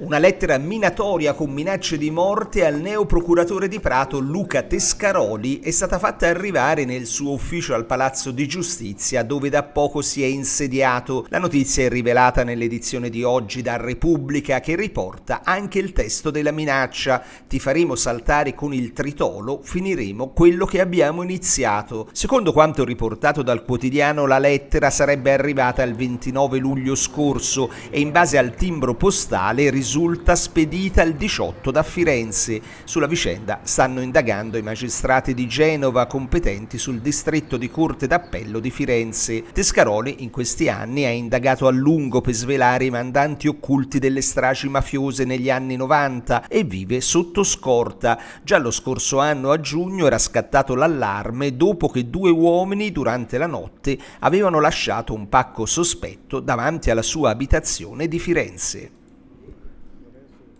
Una lettera minatoria con minacce di morte al neo procuratore di Prato Luca Tescaroli è stata fatta arrivare nel suo ufficio al Palazzo di Giustizia dove da poco si è insediato. La notizia è rivelata nell'edizione di oggi da Repubblica che riporta anche il testo della minaccia. Ti faremo saltare con il tritolo, finiremo quello che abbiamo iniziato. Secondo quanto riportato dal quotidiano la lettera sarebbe arrivata il 29 luglio scorso e in base al timbro postale risultava risulta spedita il 18 da Firenze. Sulla vicenda stanno indagando i magistrati di Genova competenti sul distretto di Corte d'Appello di Firenze. Tescaroli in questi anni ha indagato a lungo per svelare i mandanti occulti delle stragi mafiose negli anni 90 e vive sotto scorta. Già lo scorso anno a giugno era scattato l'allarme dopo che due uomini durante la notte avevano lasciato un pacco sospetto davanti alla sua abitazione di Firenze.